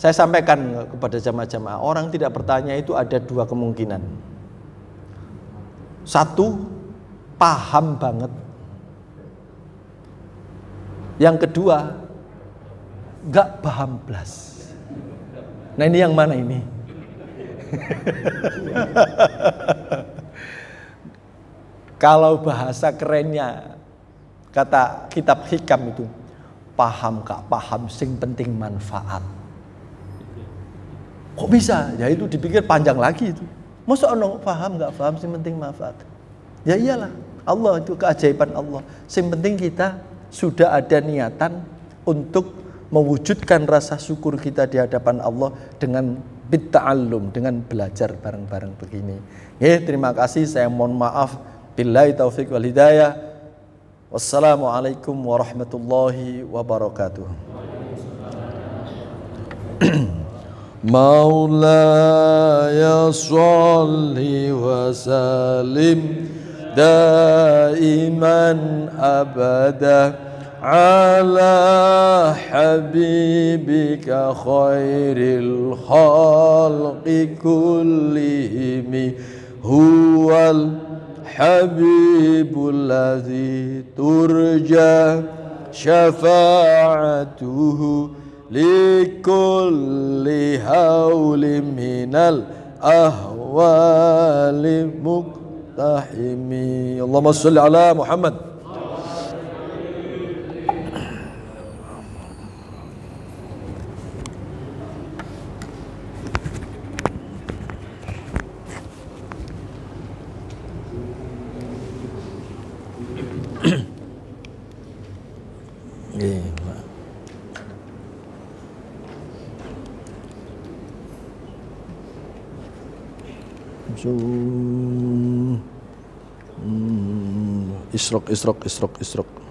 saya sampaikan kepada jamaah-jamaah, orang tidak bertanya itu ada dua kemungkinan. Satu, paham banget yang kedua, gak paham plus. Nah ini yang mana ini? Kalau bahasa kerennya kata kitab hikam itu paham gak paham sing penting manfaat. Kok bisa? Ya itu dipikir panjang lagi itu. Masa ono paham gak paham sing penting manfaat. Ya iyalah. Allah itu keajaiban Allah. Sing penting kita sudah ada niatan untuk mewujudkan rasa syukur kita di hadapan Allah dengan bitta'allum dengan belajar bareng-bareng begini. Ye, terima kasih. Saya mohon maaf. Billahi taufiq wal hidayah. Wassalamualaikum warahmatullahi wabarakatuh. مولاي صل وسلم دائما أبدا على حبيبك خير الخلق كلهم هو الحبيب الذي ترجى شفاعته لكل هول من الأهوال مكتب مقتحمين اللهم صل على محمد isrok isrok isrok isrok